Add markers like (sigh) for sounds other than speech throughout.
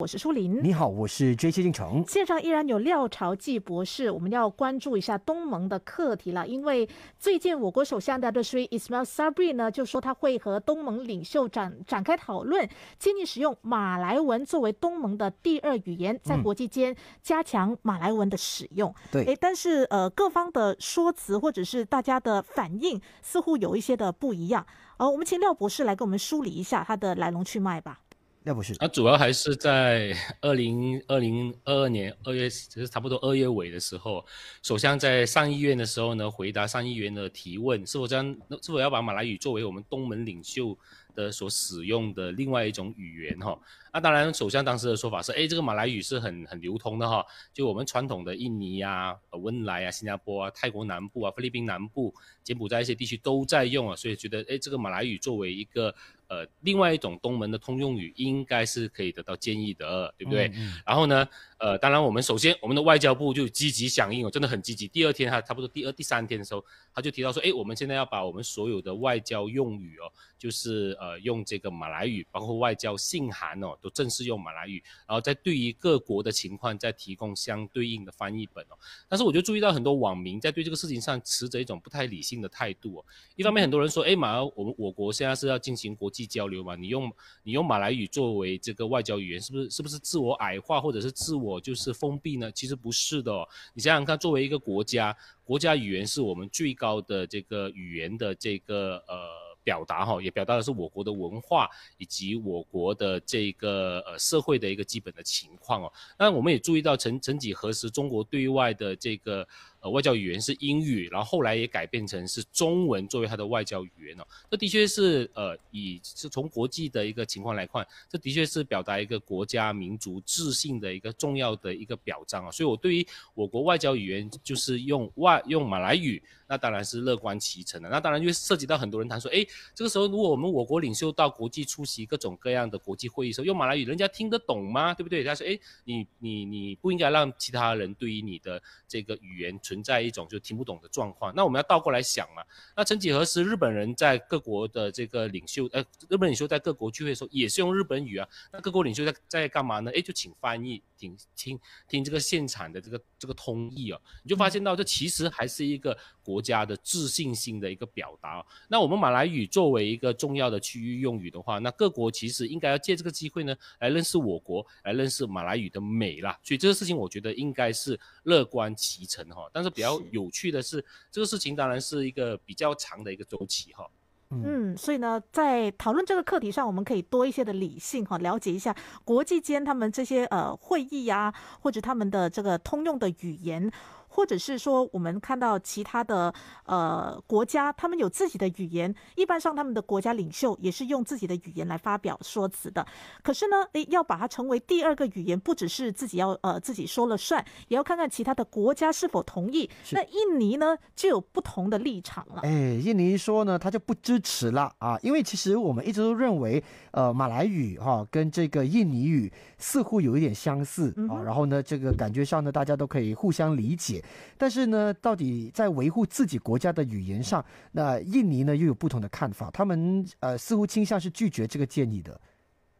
我是舒林，你好，我是 J C 金城。线上依然有廖朝纪博士，我们要关注一下东盟的课题了，因为最近我国首相的 Dr Ismail Sabri 呢，就说他会和东盟领袖展展开讨论，建议使用马来文作为东盟的第二语言，在国际间加强马来文的使用。对，哎，但是呃，各方的说辞或者是大家的反应，似乎有一些的不一样。好，我们请廖博士来给我们梳理一下它的来龙去脉吧。那不是，那主要还是在 (laughs) 二零二零二二年二月，就是差不多二月尾的时候，首相在上议院的时候呢，回答上议院的提问，是否将是否要把马来语作为我们东门领袖的所使用的另外一种语言哈？啊，当然，首相当时的说法是，哎，这个马来语是很很流通的哈，就我们传统的印尼啊、呃、莱啊、新加坡啊、泰国南部啊、菲律宾南部、柬埔寨一些地区都在用啊，所以觉得，哎，这个马来语作为一个。呃，另外一种东门的通用语应该是可以得到建议的，对不对？然后呢，呃，当然我们首先我们的外交部就积极响应哦，真的很积极。第二天他差不多第二第三天的时候，他就提到说，哎，我们现在要把我们所有的外交用语哦。就是呃，用这个马来语，包括外交信函哦，都正式用马来语，然后再对于各国的情况再提供相对应的翻译本哦。但是我就注意到很多网民在对这个事情上持着一种不太理性的态度哦。一方面，很多人说，哎，马来我们我国现在是要进行国际交流嘛，你用你用马来语作为这个外交语言，是不是是不是自我矮化或者是自我就是封闭呢？其实不是的哦。你想想看，作为一个国家，国家语言是我们最高的这个语言的这个呃。表达哈，也表达的是我国的文化以及我国的这个呃社会的一个基本的情况哦。那我们也注意到，曾曾几何时，中国对外的这个。呃，外交语言是英语，然后后来也改变成是中文作为它的外交语言哦。这的确是呃，以是从国际的一个情况来看，这的确是表达一个国家民族自信的一个重要的一个表彰啊。所以，我对于我国外交语言就是用外用马来语，那当然是乐观其成的。那当然，就涉及到很多人谈说，哎，这个时候如果我们我国领袖到国际出席各种各样的国际会议时候，用马来语人家听得懂吗？对不对？他说，哎，你你你不应该让其他人对于你的这个语言存。存在一种就听不懂的状况，那我们要倒过来想嘛？那曾几何时，日本人在各国的这个领袖，呃，日本领袖在各国聚会的时候，也是用日本语啊。那各国领袖在在干嘛呢？哎，就请翻译，听听听这个现场的这个这个通译哦。你就发现到，这其实还是一个国家的自信心的一个表达。那我们马来语作为一个重要的区域用语的话，那各国其实应该要借这个机会呢，来认识我国，来认识马来语的美啦。所以这个事情，我觉得应该是乐观其成哈。但是比较有趣的是，这个事情当然是一个比较长的一个周期哈。嗯，所以呢，在讨论这个课题上，我们可以多一些的理性哈，了解一下国际间他们这些呃会议呀，或者他们的这个通用的语言。或者是说，我们看到其他的呃国家，他们有自己的语言，一般上他们的国家领袖也是用自己的语言来发表说辞的。可是呢，哎，要把它成为第二个语言，不只是自己要呃自己说了算，也要看看其他的国家是否同意。那印尼呢就有不同的立场了。哎，印尼说呢，他就不支持了啊，因为其实我们一直都认为，呃，马来语哈跟这个印尼语似乎有一点相似啊，然后呢，这个感觉上呢，大家都可以互相理解。但是呢，到底在维护自己国家的语言上，那印尼呢又有不同的看法，他们呃似乎倾向是拒绝这个建议的。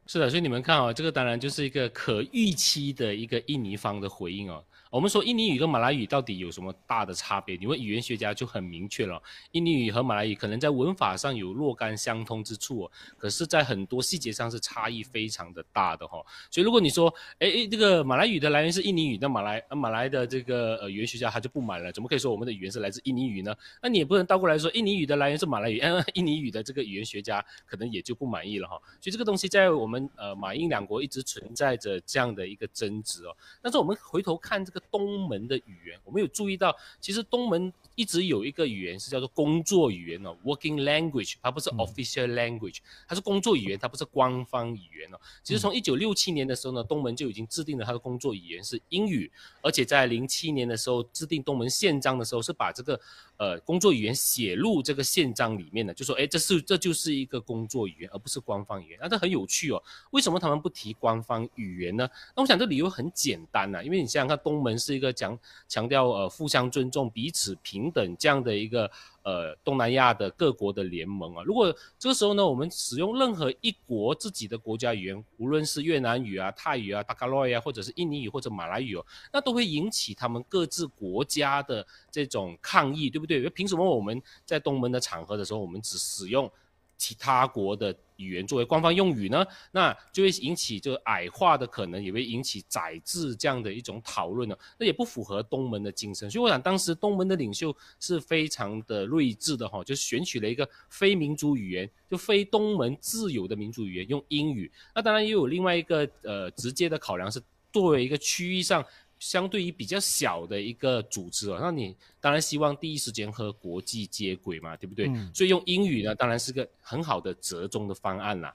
是的，所以你们看啊，这个当然就是一个可预期的一个印尼方的回应哦。我们说印尼语跟马来语到底有什么大的差别？你问语言学家就很明确了，印尼语和马来语可能在文法上有若干相通之处，哦，可是在很多细节上是差异非常的大的哈。所以如果你说，哎哎，这个马来语的来源是印尼语，那马来呃马来的这个呃语言学家他就不满了，怎么可以说我们的语言是来自印尼语呢？那你也不能倒过来说印尼语的来源是马来语，(laughs) 印尼语的这个语言学家可能也就不满意了哈。所以这个东西在我们呃马印两国一直存在着这样的一个争执哦。但是我们回头看这个。东门的语言，我们有注意到，其实东门一直有一个语言是叫做工作语言哦 w o r k i n g language，它不是 official language，它是工作语言，它不是官方语言哦。其实从一九六七年的时候呢，东门就已经制定了它的工作语言是英语，而且在零七年的时候制定东门宪章的时候，是把这个。呃，工作语言写入这个宪章里面的，就说，哎，这是这就是一个工作语言，而不是官方语言。那这很有趣哦，为什么他们不提官方语言呢？那我想这理由很简单呐，因为你想想看，东门是一个强强调呃，互相尊重、彼此平等这样的一个。呃，东南亚的各国的联盟啊，如果这个时候呢，我们使用任何一国自己的国家语言，无论是越南语啊、泰语啊、大加洛呀，或者是印尼语或者马来语哦，那都会引起他们各自国家的这种抗议，对不对？凭什么我们在东盟的场合的时候，我们只使用其他国的？语言作为官方用语呢，那就会引起就矮化的可能，也会引起窄制这样的一种讨论呢。那也不符合东门的精神。所以我想，当时东门的领袖是非常的睿智的哈，就选取了一个非民族语言，就非东门自有的民族语言，用英语。那当然也有另外一个呃直接的考量是，作为一个区域上。相对于比较小的一个组织啊，那你当然希望第一时间和国际接轨嘛，对不对？所以用英语呢，当然是个很好的折中的方案啦。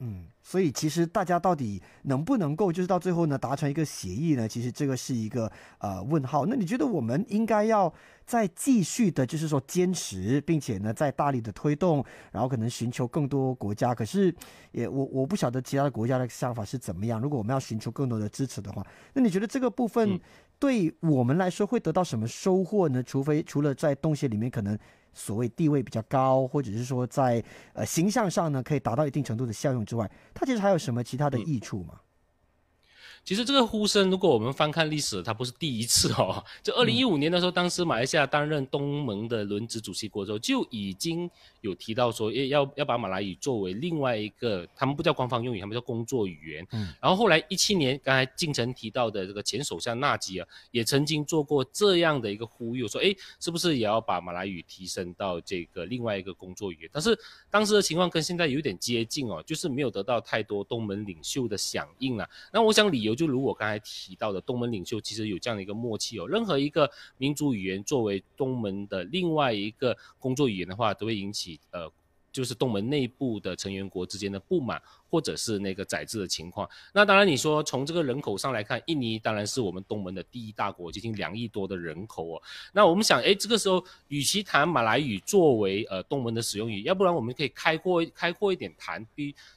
嗯，所以其实大家到底能不能够就是到最后呢达成一个协议呢？其实这个是一个呃问号。那你觉得我们应该要再继续的就是说坚持，并且呢再大力的推动，然后可能寻求更多国家。可是也我我不晓得其他的国家的想法是怎么样。如果我们要寻求更多的支持的话，那你觉得这个部分对我们来说会得到什么收获呢？除非除了在东西里面可能。所谓地位比较高，或者是说在呃形象上呢，可以达到一定程度的效用之外，它其实还有什么其他的益处吗？其实这个呼声，如果我们翻看历史，它不是第一次哦。(laughs) 就二零一五年的时候，当时马来西亚担任东盟的轮值主席国时候，就已经有提到说，要要要把马来语作为另外一个，他们不叫官方用语，他们叫工作语言。嗯。然后后来一七年，刚才进程提到的这个前首相纳吉啊，也曾经做过这样的一个呼吁，说，哎，是不是也要把马来语提升到这个另外一个工作语言？但是当时的情况跟现在有点接近哦，就是没有得到太多东盟领袖的响应啊。那我想理由。就如我刚才提到的东盟领袖其实有这样的一个默契，有任何一个民族语言作为东盟的另外一个工作语言的话，都会引起呃。就是东盟内部的成员国之间的不满，或者是那个载制的情况。那当然，你说从这个人口上来看，印尼当然是我们东盟的第一大国，接近两亿多的人口哦。那我们想，哎，这个时候与其谈马来语作为呃东盟的使用语，要不然我们可以开阔开阔一点谈，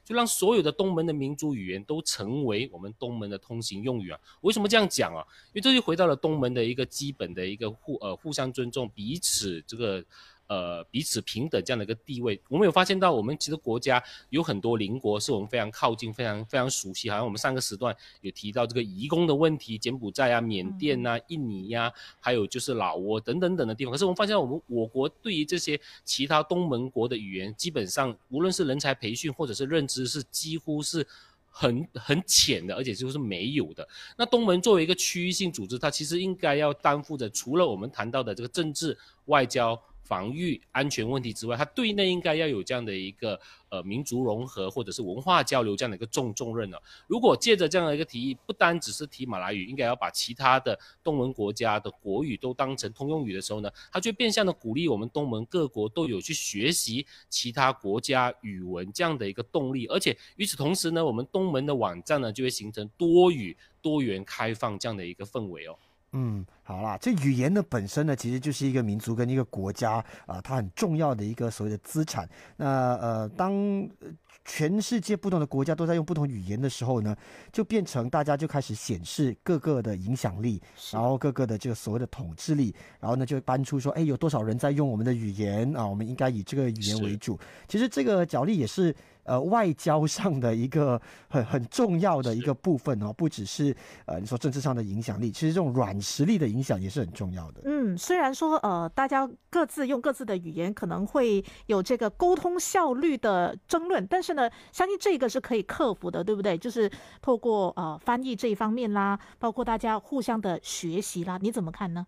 就让所有的东盟的民族语言都成为我们东盟的通行用语啊。为什么这样讲啊？因为这就回到了东盟的一个基本的一个互呃互相尊重，彼此这个。呃，彼此平等这样的一个地位，我们有发现到，我们其实国家有很多邻国是我们非常靠近、非常非常熟悉，好像我们上个时段有提到这个移工的问题，柬埔寨啊、缅甸啊、印尼呀，还有就是老挝等等等的地方。可是我们发现，我们我国对于这些其他东盟国的语言，基本上无论是人才培训或者是认知，是几乎是很很浅的，而且就是没有的。那东盟作为一个区域性组织，它其实应该要担负着除了我们谈到的这个政治外交。防御安全问题之外，它对内应该要有这样的一个呃民族融合或者是文化交流这样的一个重重任呢。如果借着这样的一个提议，不单只是提马来语，应该要把其他的东盟国家的国语都当成通用语的时候呢，它就变相的鼓励我们东盟各国都有去学习其他国家语文这样的一个动力，而且与此同时呢，我们东盟的网站呢就会形成多语多元开放这样的一个氛围哦。嗯。好啦，这语言呢本身呢，其实就是一个民族跟一个国家啊，它很重要的一个所谓的资产。那呃，当全世界不同的国家都在用不同语言的时候呢，就变成大家就开始显示各个的影响力，然后各个的这个所谓的统治力，然后呢就搬出说，哎，有多少人在用我们的语言啊？我们应该以这个语言为主。其实这个角力也是呃外交上的一个很很重要的一个部分哦，不只是呃你说政治上的影响力，其实这种软实力的影。影响也是很重要的。嗯，虽然说呃，大家各自用各自的语言，可能会有这个沟通效率的争论，但是呢，相信这个是可以克服的，对不对？就是透过呃翻译这一方面啦，包括大家互相的学习啦，你怎么看呢？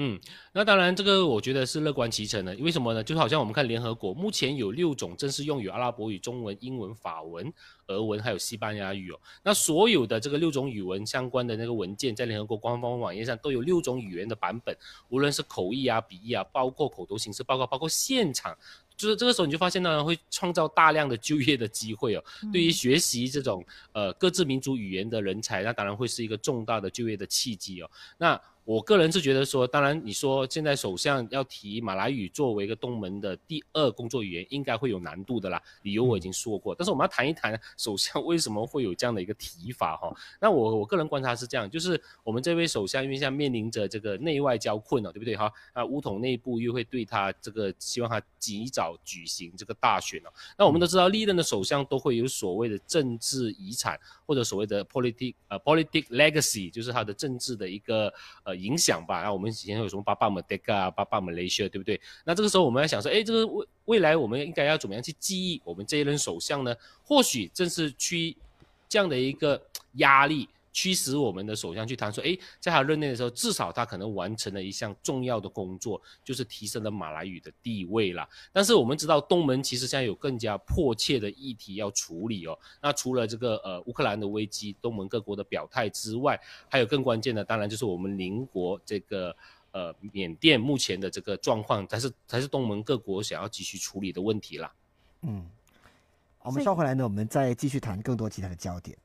嗯，那当然，这个我觉得是乐观其成的。为什么呢？就好像我们看联合国，目前有六种正式用于阿拉伯语、中文、英文、法文、俄文还有西班牙语哦。那所有的这个六种语文相关的那个文件，在联合国官方网页上都有六种语言的版本，无论是口译啊、笔译啊，包括口头形式报告，包括现场，就是这个时候你就发现，当然会创造大量的就业的机会哦。对于学习这种呃各自民族语言的人才，那当然会是一个重大的就业的契机哦。那。我个人是觉得说，当然你说现在首相要提马来语作为一个东盟的第二工作语言，应该会有难度的啦。理由我已经说过，但是我们要谈一谈首相为什么会有这样的一个提法哈。那我我个人观察是这样，就是我们这位首相因为现在面临着这个内外交困了，对不对哈？啊，乌统内部又会对他这个希望他及早举行这个大选了。那我们都知道，历任的首相都会有所谓的政治遗产或者所谓的 political 呃 political legacy，就是他的政治的一个呃。影响吧，那我们以前有什么巴布马德加啊，巴布雷逊，对不对？那这个时候，我们要想说，哎，这个未未来，我们应该要怎么样去记忆我们这一任首相呢？或许正是去这样的一个压力。驱使我们的首相去谈说，哎，在他任内的时候，至少他可能完成了一项重要的工作，就是提升了马来语的地位啦。但是我们知道，东盟其实现在有更加迫切的议题要处理哦。那除了这个呃乌克兰的危机，东盟各国的表态之外，还有更关键的，当然就是我们邻国这个呃缅甸目前的这个状况，才是才是东盟各国想要急需处理的问题啦。嗯，好，我们稍回来呢，我们再继续谈更多其他的焦点。